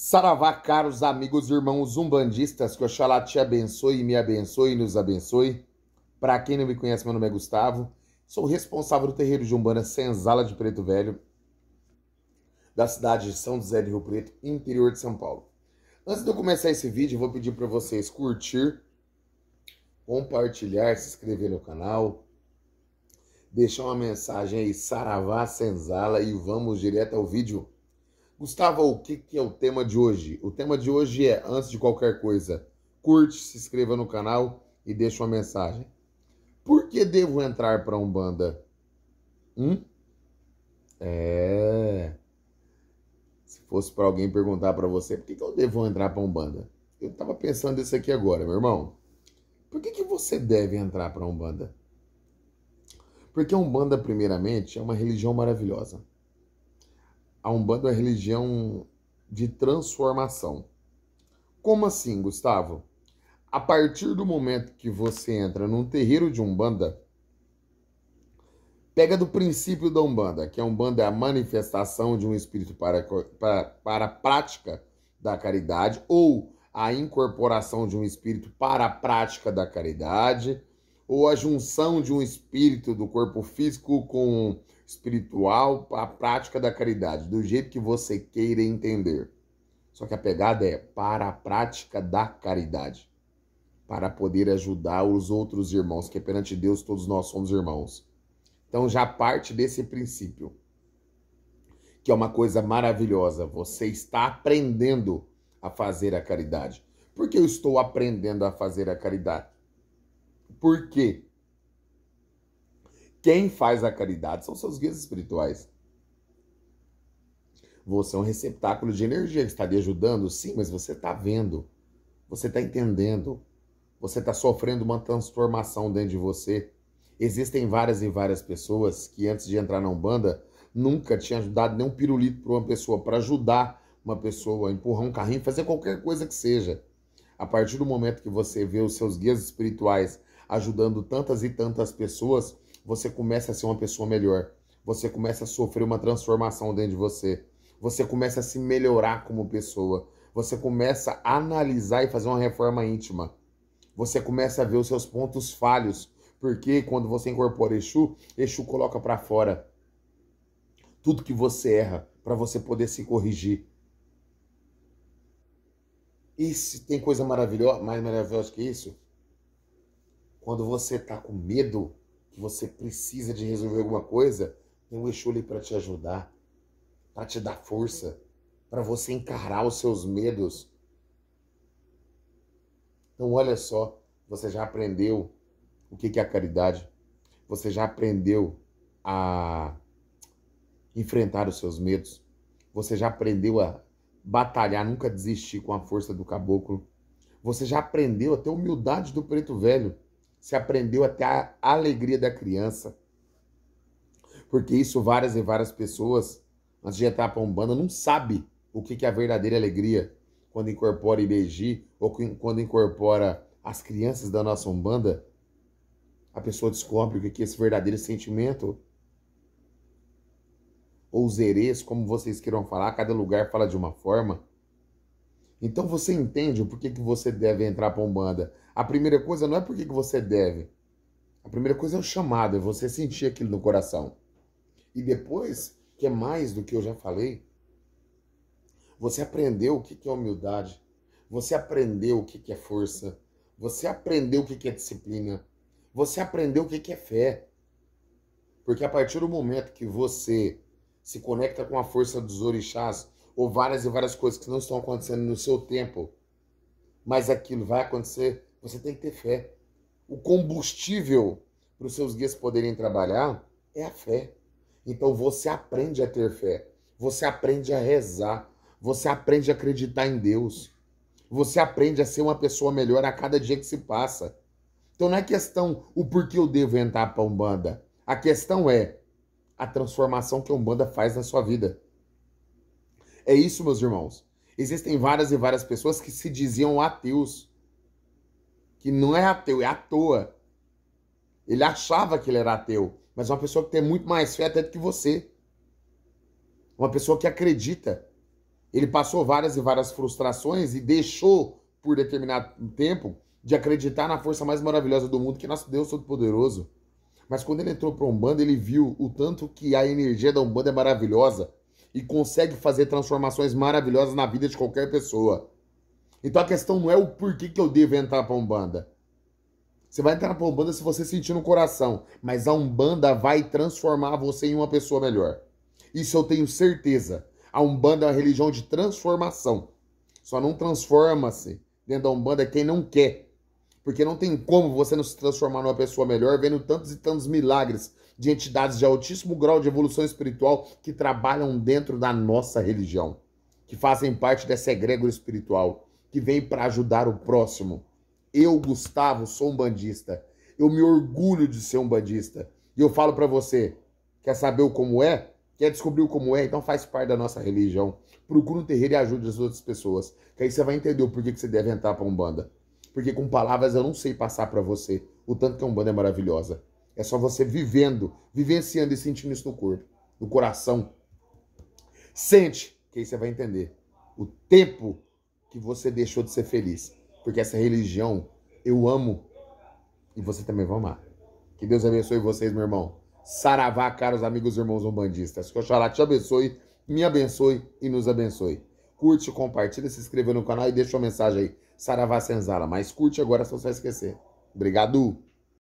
Saravá, caros amigos e irmãos umbandistas, que Oxalá te abençoe, me abençoe e nos abençoe. Para quem não me conhece, meu nome é Gustavo, sou responsável do terreiro de Umbanda Senzala de Preto Velho, da cidade de São José de Rio Preto, interior de São Paulo. Antes de eu começar esse vídeo, eu vou pedir para vocês curtir, compartilhar, se inscrever no canal, deixar uma mensagem aí, Saravá Senzala, e vamos direto ao vídeo. Gustavo, o que, que é o tema de hoje? O tema de hoje é, antes de qualquer coisa, curte, se inscreva no canal e deixe uma mensagem. Por que devo entrar para Umbanda? Hum? É. Se fosse para alguém perguntar para você, por que, que eu devo entrar para Umbanda? Eu estava pensando isso aqui agora, meu irmão. Por que, que você deve entrar para Umbanda? Porque a Umbanda, primeiramente, é uma religião maravilhosa a Umbanda é religião de transformação. Como assim, Gustavo? A partir do momento que você entra num terreiro de Umbanda, pega do princípio da Umbanda, que a Umbanda é a manifestação de um espírito para, para, para a prática da caridade ou a incorporação de um espírito para a prática da caridade, ou a junção de um espírito do corpo físico com espiritual, para a prática da caridade, do jeito que você queira entender. Só que a pegada é para a prática da caridade, para poder ajudar os outros irmãos, que perante Deus todos nós somos irmãos. Então já parte desse princípio, que é uma coisa maravilhosa. Você está aprendendo a fazer a caridade. Por que eu estou aprendendo a fazer a caridade? Por quê? Quem faz a caridade são seus guias espirituais. Você é um receptáculo de energia que está lhe ajudando, sim, mas você está vendo, você está entendendo, você está sofrendo uma transformação dentro de você. Existem várias e várias pessoas que antes de entrar na Umbanda nunca tinha ajudado nem um pirulito para uma pessoa, para ajudar uma pessoa, a empurrar um carrinho, fazer qualquer coisa que seja. A partir do momento que você vê os seus guias espirituais ajudando tantas e tantas pessoas, você começa a ser uma pessoa melhor. Você começa a sofrer uma transformação dentro de você. Você começa a se melhorar como pessoa. Você começa a analisar e fazer uma reforma íntima. Você começa a ver os seus pontos falhos, porque quando você incorpora Exu, Exu coloca para fora tudo que você erra para você poder se corrigir. E se tem coisa maravilhosa, mais maravilhosa que isso? Quando você tá com medo, você precisa de resolver alguma coisa, tem um Exu ali para te ajudar, para te dar força, para você encarar os seus medos. Então, olha só, você já aprendeu o que é a caridade, você já aprendeu a enfrentar os seus medos, você já aprendeu a batalhar, nunca desistir com a força do caboclo, você já aprendeu a ter humildade do preto velho se aprendeu até a alegria da criança. Porque isso várias e várias pessoas, antes de entrar para Umbanda, não sabe o que é a verdadeira alegria quando incorpora IBG ou quando incorpora as crianças da nossa Umbanda. A pessoa descobre o que é esse verdadeiro sentimento. Ou zerês, como vocês queiram falar, cada lugar fala de uma forma. Então você entende o porquê que você deve entrar para Umbanda. A primeira coisa não é porquê que você deve. A primeira coisa é o chamado, é você sentir aquilo no coração. E depois, que é mais do que eu já falei, você aprendeu o que é humildade, você aprendeu o que é força, você aprendeu o que é disciplina, você aprendeu o que é fé. Porque a partir do momento que você se conecta com a força dos orixás, ou várias e várias coisas que não estão acontecendo no seu tempo, mas aquilo vai acontecer, você tem que ter fé. O combustível para os seus guias poderem trabalhar é a fé. Então você aprende a ter fé, você aprende a rezar, você aprende a acreditar em Deus, você aprende a ser uma pessoa melhor a cada dia que se passa. Então não é questão o porquê eu devo entrar para a Umbanda. A questão é a transformação que a Umbanda faz na sua vida. É isso, meus irmãos. Existem várias e várias pessoas que se diziam ateus. Que não é ateu, é à toa. Ele achava que ele era ateu, mas uma pessoa que tem muito mais fé até do que você. Uma pessoa que acredita. Ele passou várias e várias frustrações e deixou, por determinado tempo, de acreditar na força mais maravilhosa do mundo, que é nosso Deus Todo-Poderoso. Mas quando ele entrou para a Umbanda, ele viu o tanto que a energia da Umbanda é maravilhosa e consegue fazer transformações maravilhosas na vida de qualquer pessoa. Então a questão não é o porquê que eu devo entrar pra Umbanda. Você vai entrar pra Umbanda se você sentir no coração, mas a Umbanda vai transformar você em uma pessoa melhor. Isso eu tenho certeza. A Umbanda é uma religião de transformação. Só não transforma-se dentro da Umbanda quem não quer. Porque não tem como você não se transformar numa pessoa melhor vendo tantos e tantos milagres de entidades de altíssimo grau de evolução espiritual que trabalham dentro da nossa religião, que fazem parte dessa egrégora espiritual, que vem para ajudar o próximo. Eu, Gustavo, sou um bandista. Eu me orgulho de ser um bandista. E eu falo para você, quer saber o como é? Quer descobrir o como é? Então faz parte da nossa religião. Procura um terreiro e ajude as outras pessoas. Que aí você vai entender o porquê que você deve entrar para Umbanda. Porque com palavras eu não sei passar para você o tanto que a é Umbanda é maravilhosa. É só você vivendo, vivenciando e sentindo isso no corpo, no coração. Sente, que aí você vai entender o tempo que você deixou de ser feliz. Porque essa religião eu amo e você também vai amar. Que Deus abençoe vocês, meu irmão. Saravá, caros amigos e irmãos umbandistas. Que Oxalá te abençoe, me abençoe e nos abençoe. Curte, compartilha, se inscreva no canal e deixa uma mensagem aí. Saravá Senzala. Mas curte agora, se você vai esquecer. Obrigado!